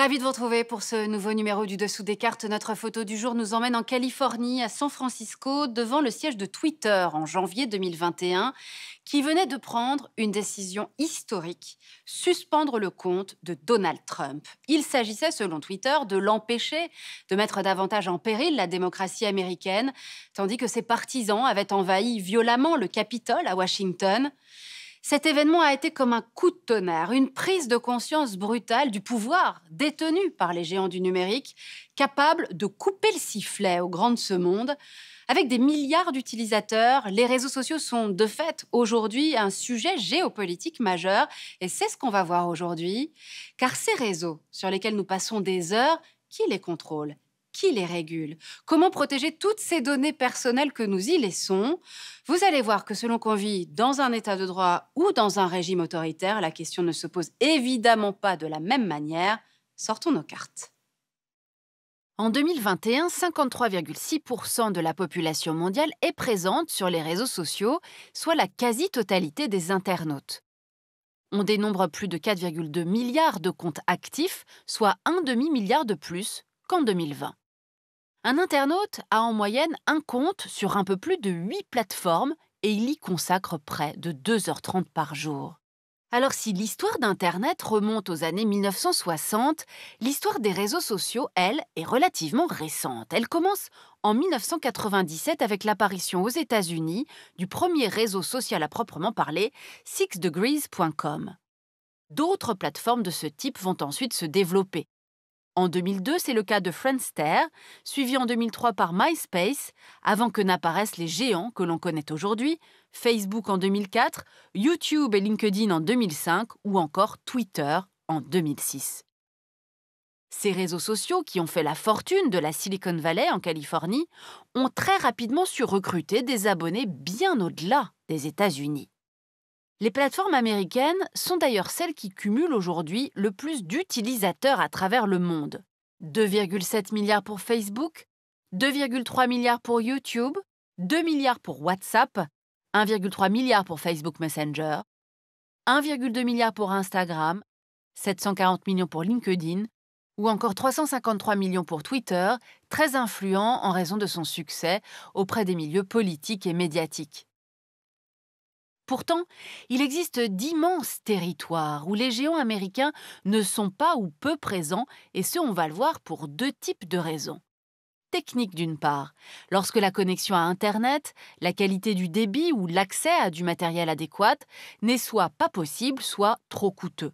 Ravi de vous retrouver pour ce nouveau numéro du Dessous des cartes. Notre photo du jour nous emmène en Californie, à San Francisco, devant le siège de Twitter en janvier 2021, qui venait de prendre une décision historique, suspendre le compte de Donald Trump. Il s'agissait, selon Twitter, de l'empêcher de mettre davantage en péril la démocratie américaine, tandis que ses partisans avaient envahi violemment le Capitole à Washington. Cet événement a été comme un coup de tonnerre, une prise de conscience brutale du pouvoir détenu par les géants du numérique, capable de couper le sifflet au grand de ce monde. Avec des milliards d'utilisateurs, les réseaux sociaux sont de fait aujourd'hui un sujet géopolitique majeur et c'est ce qu'on va voir aujourd'hui, car ces réseaux sur lesquels nous passons des heures, qui les contrôlent. Qui les régule Comment protéger toutes ces données personnelles que nous y laissons Vous allez voir que selon qu'on vit dans un état de droit ou dans un régime autoritaire, la question ne se pose évidemment pas de la même manière. Sortons nos cartes. En 2021, 53,6% de la population mondiale est présente sur les réseaux sociaux, soit la quasi-totalité des internautes. On dénombre plus de 4,2 milliards de comptes actifs, soit un demi-milliard de plus qu'en 2020. Un internaute a en moyenne un compte sur un peu plus de 8 plateformes et il y consacre près de 2h30 par jour. Alors si l'histoire d'Internet remonte aux années 1960, l'histoire des réseaux sociaux, elle, est relativement récente. Elle commence en 1997 avec l'apparition aux États-Unis du premier réseau social à proprement parler, sixdegrees.com. D'autres plateformes de ce type vont ensuite se développer, en 2002, c'est le cas de Friendster, suivi en 2003 par MySpace, avant que n'apparaissent les géants que l'on connaît aujourd'hui, Facebook en 2004, YouTube et LinkedIn en 2005 ou encore Twitter en 2006. Ces réseaux sociaux, qui ont fait la fortune de la Silicon Valley en Californie, ont très rapidement su recruter des abonnés bien au-delà des États-Unis. Les plateformes américaines sont d'ailleurs celles qui cumulent aujourd'hui le plus d'utilisateurs à travers le monde. 2,7 milliards pour Facebook, 2,3 milliards pour YouTube, 2 milliards pour WhatsApp, 1,3 milliard pour Facebook Messenger, 1,2 milliard pour Instagram, 740 millions pour LinkedIn, ou encore 353 millions pour Twitter, très influent en raison de son succès auprès des milieux politiques et médiatiques. Pourtant, il existe d'immenses territoires où les géants américains ne sont pas ou peu présents, et ce, on va le voir pour deux types de raisons. Technique d'une part, lorsque la connexion à Internet, la qualité du débit ou l'accès à du matériel adéquat n'est soit pas possible, soit trop coûteux.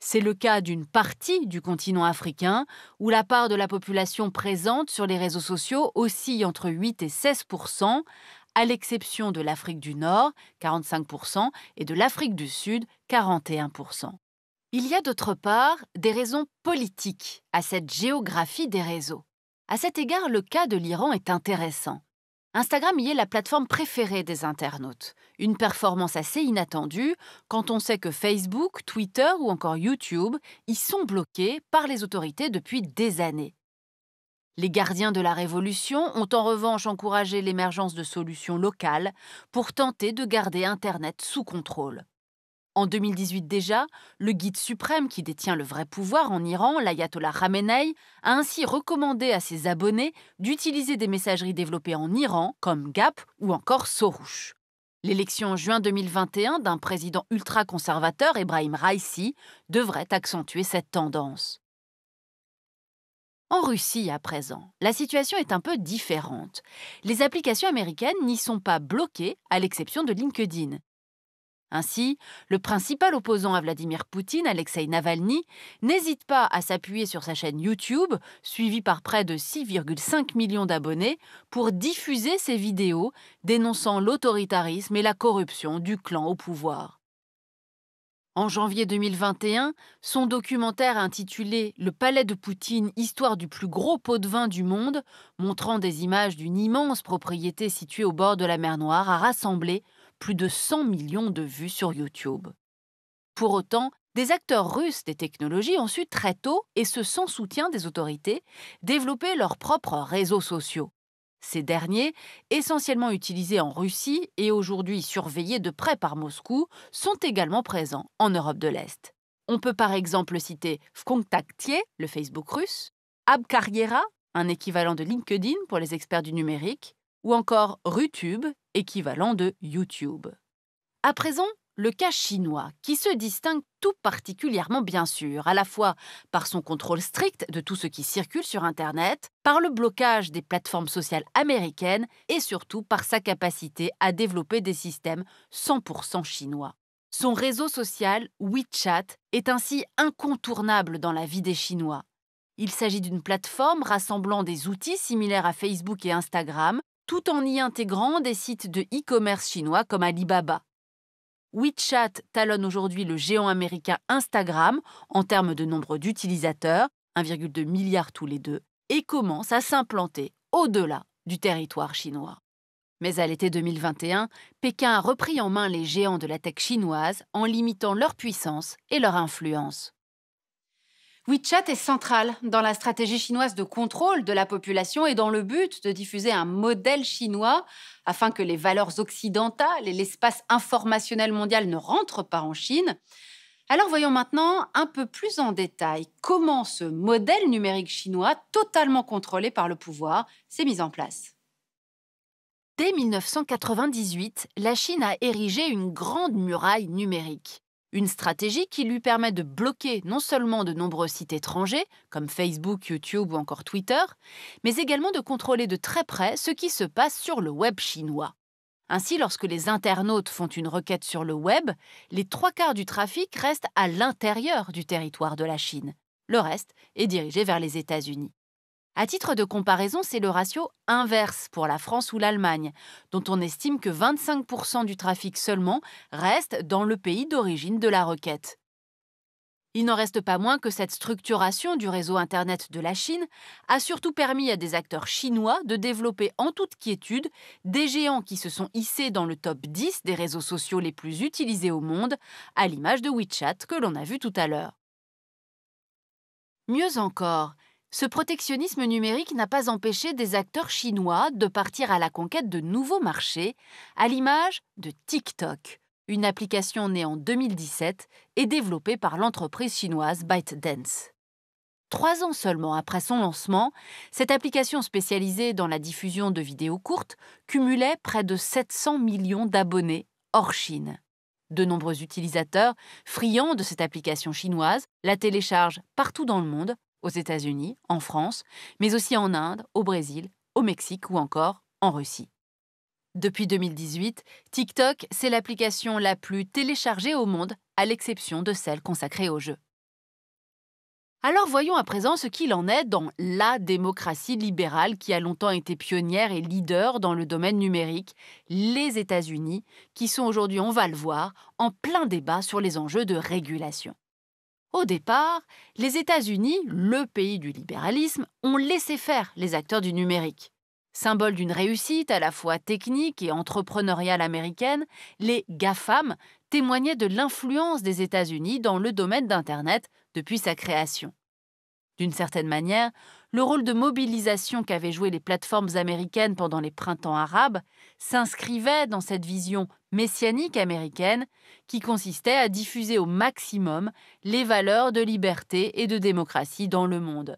C'est le cas d'une partie du continent africain, où la part de la population présente sur les réseaux sociaux oscille entre 8 et 16 à l'exception de l'Afrique du Nord, 45%, et de l'Afrique du Sud, 41%. Il y a d'autre part des raisons politiques à cette géographie des réseaux. À cet égard, le cas de l'Iran est intéressant. Instagram y est la plateforme préférée des internautes. Une performance assez inattendue quand on sait que Facebook, Twitter ou encore YouTube y sont bloqués par les autorités depuis des années. Les gardiens de la Révolution ont en revanche encouragé l'émergence de solutions locales pour tenter de garder Internet sous contrôle. En 2018 déjà, le guide suprême qui détient le vrai pouvoir en Iran, l'ayatollah Khamenei, a ainsi recommandé à ses abonnés d'utiliser des messageries développées en Iran comme Gap ou encore Sorouche. L'élection en juin 2021 d'un président ultra-conservateur, Ebrahim Raisi, devrait accentuer cette tendance. En Russie à présent, la situation est un peu différente. Les applications américaines n'y sont pas bloquées, à l'exception de LinkedIn. Ainsi, le principal opposant à Vladimir Poutine, Alexei Navalny, n'hésite pas à s'appuyer sur sa chaîne YouTube, suivie par près de 6,5 millions d'abonnés, pour diffuser ses vidéos dénonçant l'autoritarisme et la corruption du clan au pouvoir. En janvier 2021, son documentaire intitulé Le palais de Poutine, histoire du plus gros pot de vin du monde, montrant des images d'une immense propriété située au bord de la mer Noire, a rassemblé plus de 100 millions de vues sur YouTube. Pour autant, des acteurs russes des technologies ont su très tôt, et ce sans soutien des autorités, développer leurs propres réseaux sociaux. Ces derniers, essentiellement utilisés en Russie et aujourd'hui surveillés de près par Moscou, sont également présents en Europe de l'Est. On peut par exemple citer Vkontaktie, le Facebook russe, Abkariera, un équivalent de LinkedIn pour les experts du numérique, ou encore Rutube, équivalent de YouTube. À présent, le cas chinois, qui se distingue tout particulièrement bien sûr, à la fois par son contrôle strict de tout ce qui circule sur Internet, par le blocage des plateformes sociales américaines et surtout par sa capacité à développer des systèmes 100% chinois. Son réseau social, WeChat, est ainsi incontournable dans la vie des Chinois. Il s'agit d'une plateforme rassemblant des outils similaires à Facebook et Instagram, tout en y intégrant des sites de e-commerce chinois comme Alibaba. WeChat talonne aujourd'hui le géant américain Instagram en termes de nombre d'utilisateurs, 1,2 milliard tous les deux, et commence à s'implanter au-delà du territoire chinois. Mais à l'été 2021, Pékin a repris en main les géants de la tech chinoise en limitant leur puissance et leur influence. WeChat est central dans la stratégie chinoise de contrôle de la population et dans le but de diffuser un modèle chinois afin que les valeurs occidentales et l'espace informationnel mondial ne rentrent pas en Chine. Alors voyons maintenant un peu plus en détail comment ce modèle numérique chinois, totalement contrôlé par le pouvoir, s'est mis en place. Dès 1998, la Chine a érigé une grande muraille numérique. Une stratégie qui lui permet de bloquer non seulement de nombreux sites étrangers, comme Facebook, YouTube ou encore Twitter, mais également de contrôler de très près ce qui se passe sur le web chinois. Ainsi, lorsque les internautes font une requête sur le web, les trois quarts du trafic restent à l'intérieur du territoire de la Chine. Le reste est dirigé vers les États-Unis. À titre de comparaison, c'est le ratio inverse pour la France ou l'Allemagne, dont on estime que 25% du trafic seulement reste dans le pays d'origine de la requête. Il n'en reste pas moins que cette structuration du réseau Internet de la Chine a surtout permis à des acteurs chinois de développer en toute quiétude des géants qui se sont hissés dans le top 10 des réseaux sociaux les plus utilisés au monde, à l'image de WeChat que l'on a vu tout à l'heure. Mieux encore, ce protectionnisme numérique n'a pas empêché des acteurs chinois de partir à la conquête de nouveaux marchés, à l'image de TikTok, une application née en 2017 et développée par l'entreprise chinoise ByteDance. Trois ans seulement après son lancement, cette application spécialisée dans la diffusion de vidéos courtes cumulait près de 700 millions d'abonnés hors Chine. De nombreux utilisateurs, friands de cette application chinoise, la téléchargent partout dans le monde aux États-Unis, en France, mais aussi en Inde, au Brésil, au Mexique ou encore en Russie. Depuis 2018, TikTok, c'est l'application la plus téléchargée au monde, à l'exception de celle consacrée aux jeux. Alors voyons à présent ce qu'il en est dans la démocratie libérale qui a longtemps été pionnière et leader dans le domaine numérique, les États-Unis, qui sont aujourd'hui, on va le voir, en plein débat sur les enjeux de régulation. Au départ, les États-Unis, le pays du libéralisme, ont laissé faire les acteurs du numérique. Symbole d'une réussite à la fois technique et entrepreneuriale américaine, les GAFAM témoignaient de l'influence des États-Unis dans le domaine d'Internet depuis sa création. D'une certaine manière, le rôle de mobilisation qu'avaient joué les plateformes américaines pendant les printemps arabes s'inscrivait dans cette vision messianique américaine qui consistait à diffuser au maximum les valeurs de liberté et de démocratie dans le monde.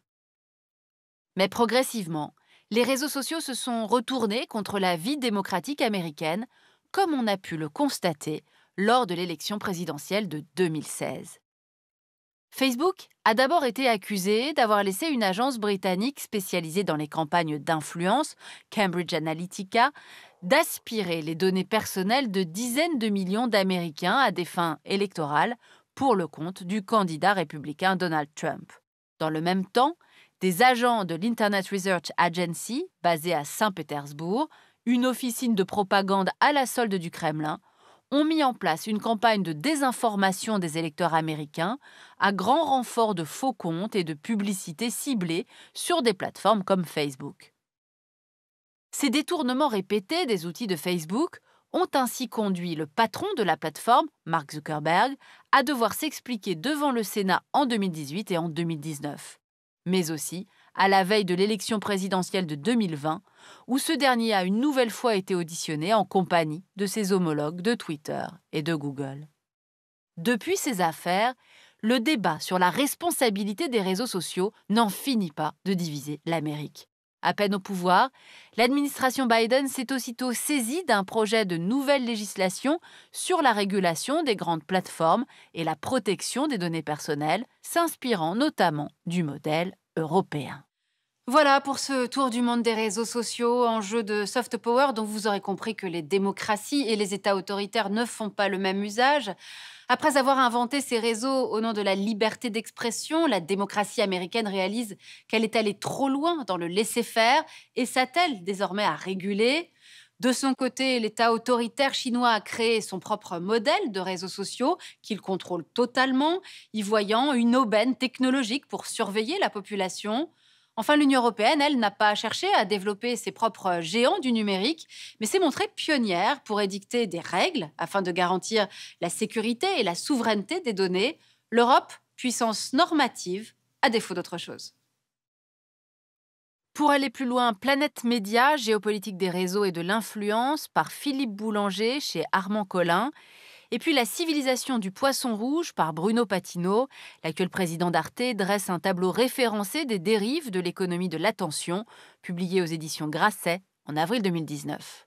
Mais progressivement, les réseaux sociaux se sont retournés contre la vie démocratique américaine, comme on a pu le constater lors de l'élection présidentielle de 2016. Facebook a d'abord été accusé d'avoir laissé une agence britannique spécialisée dans les campagnes d'influence, Cambridge Analytica, d'aspirer les données personnelles de dizaines de millions d'Américains à des fins électorales pour le compte du candidat républicain Donald Trump. Dans le même temps, des agents de l'Internet Research Agency, basée à Saint-Pétersbourg, une officine de propagande à la solde du Kremlin, ont mis en place une campagne de désinformation des électeurs américains à grand renfort de faux comptes et de publicités ciblées sur des plateformes comme Facebook. Ces détournements répétés des outils de Facebook ont ainsi conduit le patron de la plateforme, Mark Zuckerberg, à devoir s'expliquer devant le Sénat en 2018 et en 2019, mais aussi à la veille de l'élection présidentielle de 2020, où ce dernier a une nouvelle fois été auditionné en compagnie de ses homologues de Twitter et de Google. Depuis ces affaires, le débat sur la responsabilité des réseaux sociaux n'en finit pas de diviser l'Amérique. À peine au pouvoir, l'administration Biden s'est aussitôt saisie d'un projet de nouvelle législation sur la régulation des grandes plateformes et la protection des données personnelles, s'inspirant notamment du modèle voilà pour ce tour du monde des réseaux sociaux, enjeu de soft power dont vous aurez compris que les démocraties et les États autoritaires ne font pas le même usage. Après avoir inventé ces réseaux au nom de la liberté d'expression, la démocratie américaine réalise qu'elle est allée trop loin dans le laisser-faire et s'attelle désormais à réguler. De son côté, l'État autoritaire chinois a créé son propre modèle de réseaux sociaux qu'il contrôle totalement, y voyant une aubaine technologique pour surveiller la population. Enfin, l'Union européenne, elle, n'a pas cherché à développer ses propres géants du numérique, mais s'est montrée pionnière pour édicter des règles afin de garantir la sécurité et la souveraineté des données. L'Europe, puissance normative, à défaut d'autre chose. Pour aller plus loin, Planète Média, géopolitique des réseaux et de l'influence par Philippe Boulanger chez Armand Collin. Et puis La civilisation du poisson rouge par Bruno Patino. L'actuel président d'Arte dresse un tableau référencé des dérives de l'économie de l'attention, publié aux éditions Grasset en avril 2019.